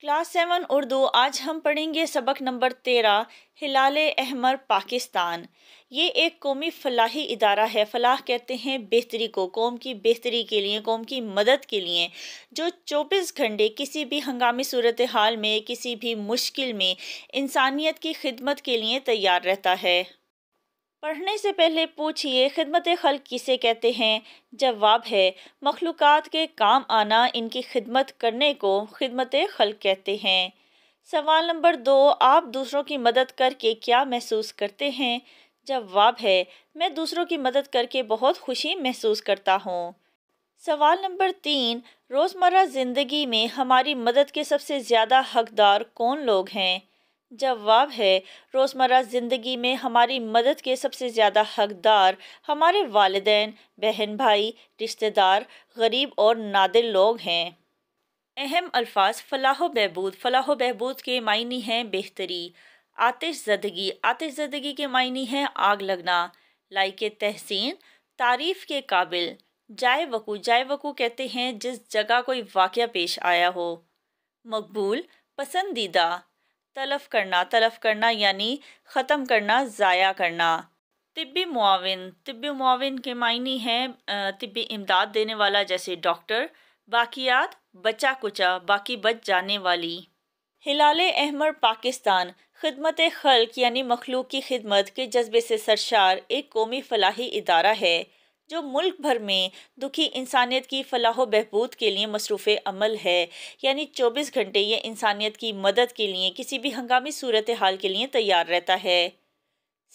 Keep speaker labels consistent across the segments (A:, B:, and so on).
A: class seven Urdu आज हम पढ़ेंगे सबक नंबर तेरह हिलाल अहमर पाकिस्तान ये एक कौमी फलाही इदारा है फलाह कहते हैं बेहतरी को कौम की बेहतरी के लिए कौम की मदद के लिए जो चौबीस घंटे किसी भी हंगामी सूरत हाल में किसी भी मुश्किल में इंसानियत की खिदमत के लिए तैयार रहता है पढ़ने से पहले पूछिए खिदमत खल किसे कहते हैं जवाब है मखलूक के काम आना इनकी खिदमत करने को खिदमत खल कहते हैं सवाल नंबर दो आप दूसरों की मदद करके क्या महसूस करते हैं जवाब है मैं दूसरों की मदद करके बहुत खुशी महसूस करता हूँ सवाल नंबर तीन रोज़मर्रा ज़िंदगी में हमारी मदद के सबसे ज़्यादा हकदार कौन लोग हैं जवाब है रोज़मर्रा ज़िंदगी में हमारी मदद के सबसे ज़्यादा हकदार हमारे वालदेन बहन भाई रिश्तेदार गरीब और नादिर लोग हैं अहम अल्फाज फलाह बहबूद फलाह बहबूद के मायने हैं बेहतरी आतिश जदगी आतिश जदगी के मायने हैं आग लगना लाइक तहसीन तारीफ़ के काबिल जाए वकू जाए वकू कहते हैं जिस जगह कोई वाक़ पेश आया हो मकबूल पसंदीदा तलफ करना तलफ करना यानी ख़त्म करना ज़ाया करना तिब्बी मुआवन तिब्बी मुआवन के मायने हैं तिब्बी इमदाद देने वाला जैसे डॉक्टर बाकियात बचा कुचा बाकी बच जाने वाली हिलाल अहमर पाकिस्तान खदमत खल्क यानी मखलूक की खिदमत के जज्बे से सरशार एक कौमी फलाही इदारा है जो मुल्क भर में दुखी इंसानियत की फलाह बहबूद के लिए मसरूफ़ अमल है यानी चौबीस घंटे ये इंसानियत की मदद के लिए किसी भी हंगामी सूरत हाल के लिए तैयार रहता है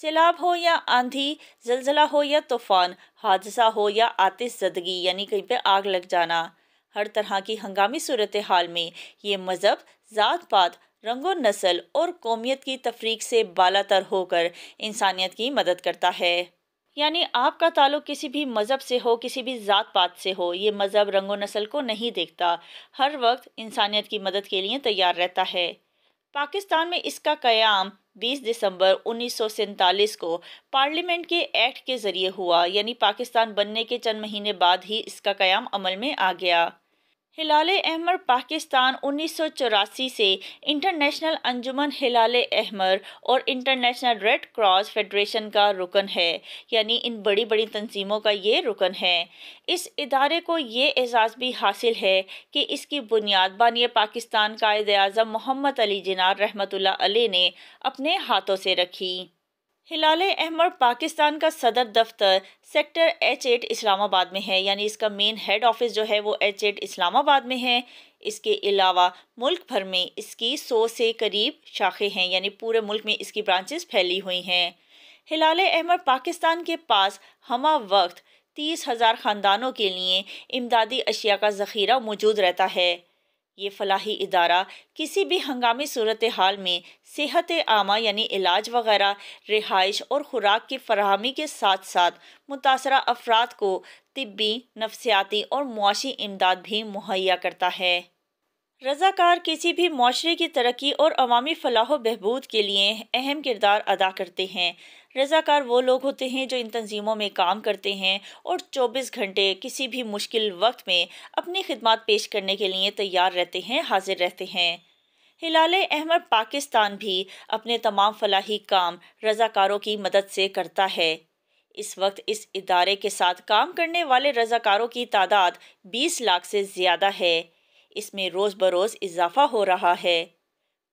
A: सैलाब हो या आंधी जलजला हो या तूफ़ान हादसा हो या आतिश जदगी यानी कहीं पे आग लग जाना हर तरह की हंगामी सूरत हाल में ये मज़हब ज़ात पात रंगो नस्ल और कौमियत की तफरीक से बालातर होकर इंसानियत की मदद करता है यानी आपका ताल्लुक किसी भी मज़हब से हो किसी भी ज़ात पात से हो ये मज़हब रंगो नस्ल को नहीं देखता हर वक्त इंसानियत की मदद के लिए तैयार रहता है पाकिस्तान में इसका कयाम 20 दिसंबर उन्नीस को पार्लियामेंट के एक्ट के ज़रिए हुआ यानी पाकिस्तान बनने के चंद महीने बाद ही इसका कयाम अमल में आ गया हिलाले अहमर पाकिस्तान उन्नीस से इंटरनेशनल अंजुमन हिलाल अहमर और इंटरनेशनल रेड क्रॉस फेडरेशन का रुकन है यानी इन बड़ी बड़ी तंजीमों का ये रुकन है इस इदारे को ये एजाज़ भी हासिल है कि इसकी बुनियाद बानिय पाकिस्तान कायद अजम मोहम्मद अली जिनार रहमत ने अपने हाथों से रखी हिलाल अहमद पाकिस्तान का सदर दफ्तर सेक्टर एच एट इस्लामाबाद में है यानी इसका मेन हेड ऑफिस जो है वो एच एट इस्लामाबाद में है इसके अलावा मुल्क भर में इसकी सौ से करीब शाखें हैं यानी पूरे मुल्क में इसकी ब्रांचेस फैली हुई हैं हिलाल अहमद पाकिस्तान के पास हम वक्त तीस हज़ार ख़ानदानों के लिए इमदादी अशिया का ज़ख़ीरा मौजूद रहता है ये फलाही इदारा किसी भी हंगामी सूरत हाल में सेहत आमा यानी इलाज वगैरह रिहाइश और ख़ुराक की फरहमी के साथ साथ मुतासर अफराद को तबी नफसियाती और मुआशी इमदाद भी मुहैया करता है रज़ाकार किसी भी माशरे की तरक्की और अवामी फलाह बहबूद के लिए अहम किरदार अदा करते हैं रज़ाकार वो लोग होते हैं जो इन तंजीमों में काम करते हैं और चौबीस घंटे किसी भी मुश्किल वक्त में अपनी खिदमत पेश करने के लिए तैयार रहते हैं हाजिर रहते हैं हिलाल अहमद पाकिस्तान भी अपने तमाम फलाही काम रज़ाकारों की मदद से करता है इस वक्त इस इदारे के साथ काम करने वाले रज़ाकारों की तादाद 20 लाख से ज़्यादा है इसमें रोज़ बरोज़ इजाफा हो रहा है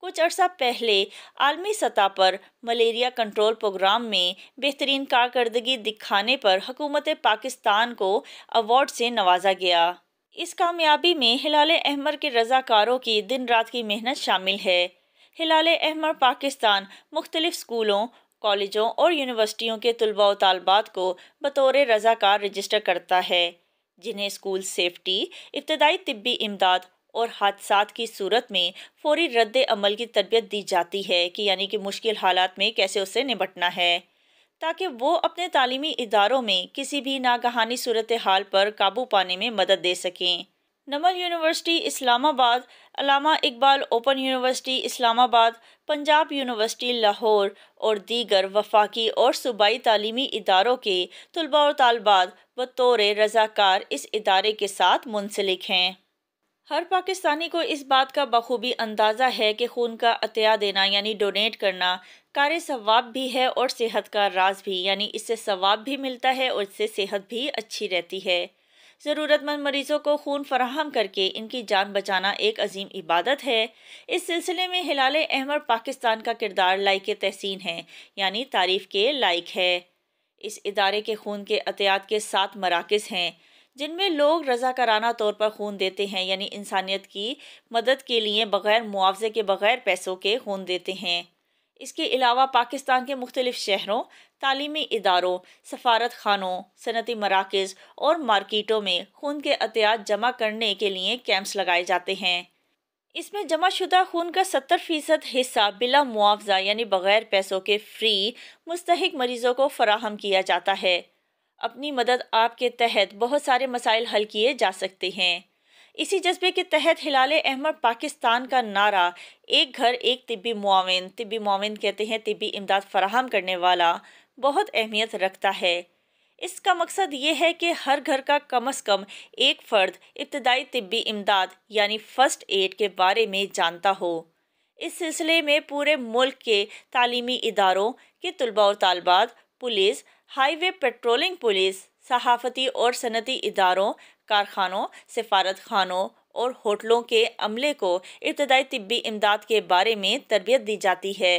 A: कुछ अर्सा पहले आलमी सतह पर मलेरिया कंट्रोल प्रोग्राम में बेहतरीन कारकर्दगी दिखाने पर हकूमत पाकिस्तान को अवार्ड से नवाजा गया इस कामयाबी में हिलाल अहमर के रजाकारों की दिन रात की मेहनत शामिल है हिलाल अहमर पाकिस्तान मुख्तलिफ स्कूलों कॉलेजों और यूनिवर्सिटियों के तलबा तलबात को बतौर रजाकार रजिस्टर करता है जिन्हें स्कूल सेफ्टी इब्तदाई तबी इमदाद और हादसात की सूरत में फौरी रद्द अमल की तरबियत दी जाती है कि यानी कि मुश्किल हालात में कैसे उससे निपटना है ताकि वो अपने तालीमी इदारों में किसी भी नागहानी सूरत हाल पर काबू पाने में मदद दे सकें Namal university Islamabad Allama Iqbal open university Islamabad Punjab university Lahore और दीगर वफाकी और सूबाई तलीमी इदारों के तलबा और तलबात बतौर रज़ाकार इस इदारे के साथ मुंसलिक हैं हर पाकिस्तानी को इस बात का बखूबी अंदाज़ा है कि खून का अतिया देना यानी डोनेट करना कार्य सवाब भी है और सेहत का राज भी यानी इससे सवाब भी मिलता है और इससे सेहत भी अच्छी रहती है ज़रूरतमंद मरीज़ों को खून फराहम करके इनकी जान बचाना एक अजीम इबादत है इस सिलसिले में हिलाल अहमर पाकिस्तान का किरदार लायक तहसीन है यानी तारीफ़ के लायक है इस इदारे के खून के अतियात के सात मराकज़ हैं जिनमें लोग रजाकाराना तौर पर खून देते हैं यानी इंसानियत की मदद के लिए बग़ैर मुआवजे के बग़ैर पैसों के खून देते हैं इसके अलावा पाकिस्तान के मुख्तलिफ़ शहरों तालीमी इदारों सफारत खानों सनती मराकज़ और मार्किटों में खून के अतियात जमा करने के लिए कैंप्स लगाए जाते हैं इसमें जमा शुदा खून का सत्तर फ़ीसद हिस्सा बिला मुआवजा यानी बग़ैर पैसों के फ्री मुस्तक मरीज़ों को फराहम किया जाता है अपनी मदद आपके तहत बहुत सारे मसाइल हल किए जा सकते हैं इसी जज्बे के तहत हिलाल अहमद पाकिस्तान का नारा एक घर एक तिबी मुआवन तिबी मुआवन कहते हैं तिबी इमदाद फराहम करने वाला बहुत अहमियत रखता है इसका मकसद ये है कि हर घर का कम अज़ कम एक फ़र्द इब्तदाई तिबी इमदाद यानी फ़र्स्ट एड के बारे में जानता हो इस सिलसिले में पूरे मुल्क के तलीमी इदारों के तलबा और तलबात पुलिस हाईवे पेट्रोलिंग पुलिस सहाफती और सनती इदारों कारखानों सफारत खानों और होटलों के अमले को इब्तदाई तबी इमदाद के बारे में तरबियत दी जाती है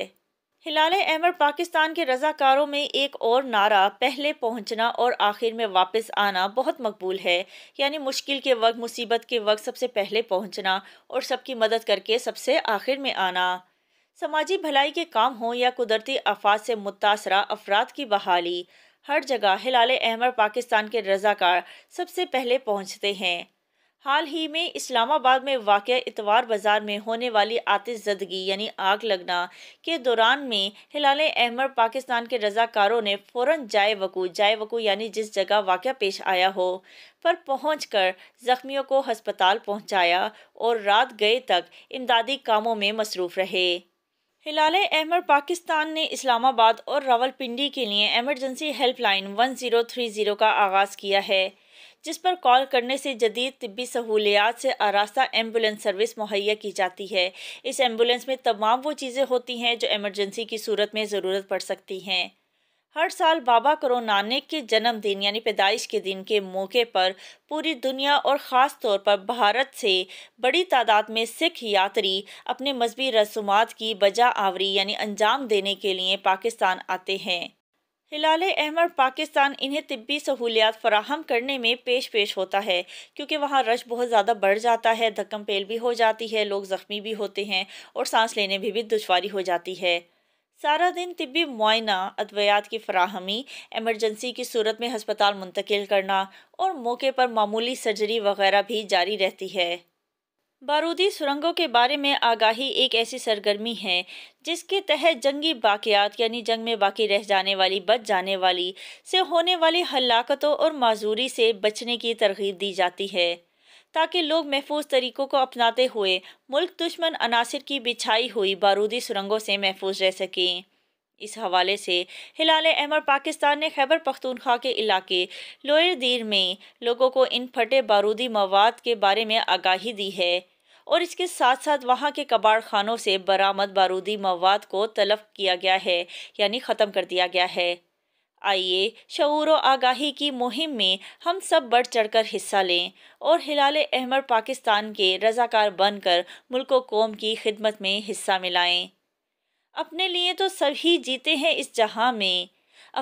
A: हिलाल अहमर पाकिस्तान के रजाकारों में एक और नारा पहले पहुंचना और आखिर में वापस आना बहुत मकबूल है यानी मुश्किल के वक्त मुसीबत के वक्त सबसे पहले पहुंचना और सबकी मदद करके सबसे आखिर में आना সামাজিক ভলাই কে কাম হোয়া কুদরতি আফাত সে মুতাছরা আফরাদ কি বহালি হর জাগা হিলাল-এ-হমর পাকিস্তান কে রজাকার সবসে পহলে পহুঞ্চতে হ্যায় हाल হি মে ইসলামাবাদ মে ওয়াকিয়া इतوار বাজার মে হোনে ওয়ালি আতিস-জিন্দেগি ইয়ানি আগ লাগনা কে দুরান মে হিলাল-এ-হমর পাকিস্তান কে রজাকারো নে ফুরান জায়ে ওয়াকু জায়ে ওয়াকু ইয়ানি জিস জাগা ওয়াকিয়া পেশ আয়া হো পর পহুঞ্চকর জখমিয়োঁ কো হসপিতাল পহুঞ্চায়া অর রাত গয়ে তক ইমদাদি কামোঁ মে মাসroof Rahe हिलाल अहमर पाकिस्तान ने इस्लामाबाद और रावलपिंडी के लिए एमरजेंसी हेल्पलाइन 1030 का आगाज़ किया है जिस पर कॉल करने से जदीद तबी सहूलियात से आरास्ता एम्बुलेंस सर्विस मुहैया की जाती है इस एम्बुलेंस में तमाम वो चीज़ें होती हैं जो एमरजेंसी की सूरत में ज़रूरत पड़ सकती हैं हर साल बाबा करो नानक के जन्मदिन यानी पैदाइश के दिन के मौके पर पूरी दुनिया और ख़ास तौर पर भारत से बड़ी तादाद में सिख यात्री अपने मजहबी रसूमात की बजा आवरी यानी अंजाम देने के लिए पाकिस्तान आते हैं हिलाल अहमद पाकिस्तान इन्हें तिब्बी सहूलियात फराहम करने में पेश पेश होता है क्योंकि वहाँ रश बहुत ज़्यादा बढ़ जाता है धक्कम पेल भी हो जाती है लोग ज़ख्मी भी होते हैं और सांस लेने में भी, भी दुशारी हो जाती है सारा दिन तिबी मुआना अद्वियात की फ्राहमी एमरजेंसी की सूरत में हस्पताल मुंतकिल करना और मौके पर मामूली सर्जरी वगैरह भी जारी रहती है बारूदी सुरंगों के बारे में आगाही एक ऐसी सरगर्मी है जिसके तहत जंगी बाकियात यानी जंग में बाकी रह जाने वाली बच जाने वाली से होने वाली हलाकतों और माजूरी से बचने की तरगीब दी जाती है ताकि लोग महफूज तरीक़ों को अपनाते हुए मुल्क दुश्मन अनासर की बिछाई हुई बारूदी सुरंगों से महफूज रह सकें इस हवाले से हिलाल अहमर पाकिस्तान ने खैबर पख्तूनख्वा के इलाके लोयर दीर में लोगों को इन फटे बारूदी मवाद के बारे में आगाही दी है और इसके साथ साथ वहाँ के कबाड़ खानों से बरामद बारूदी मवाद को तलब किया गया है यानी ख़त्म कर दिया गया है आइए शूर आगाही की मुहिम में हम सब बढ़ चढ़कर हिस्सा लें और हिलाल अहमर पाकिस्तान के रज़ाकार बनकर मुल्क कौम की खिदमत में हिस्सा मिलाएं अपने लिए तो सभी जीते हैं इस जहां में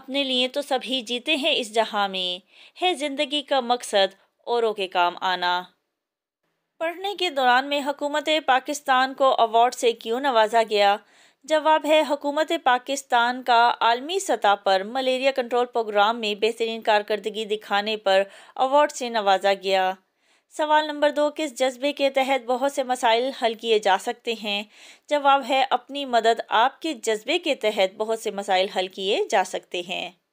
A: अपने लिए तो सभी जीते हैं इस जहां में है ज़िंदगी का मकसद औरों के काम आना पढ़ने के दौरान में हुकूमत पाकिस्तान को अवार्ड से क्यों नवाजा गया जवाब है हुकूमत पाकिस्तान का आलमी सतह पर मलेरिया कंट्रोल प्रोग्राम में बेहतरीन कारकर्दगी दिखाने पर अवार्ड से नवाजा गया सवाल नंबर दो किस जज्बे के तहत बहुत से मसाइल हल किए जा सकते हैं जवाब है अपनी मदद आपके जज्बे के तहत बहुत से मसाइल हल किए जा सकते हैं